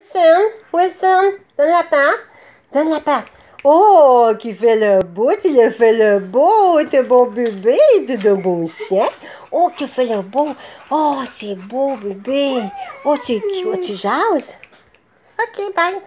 Wilson, Wilson, donne la part, donne la part. Oh, qui fait le beau, tu le fais le beau, t'es bon bébé, t'es de bon chien. Oh, qui fait le beau, oh, c'est beau bébé. Oh, tu, oh, tu jases. Ok, bye.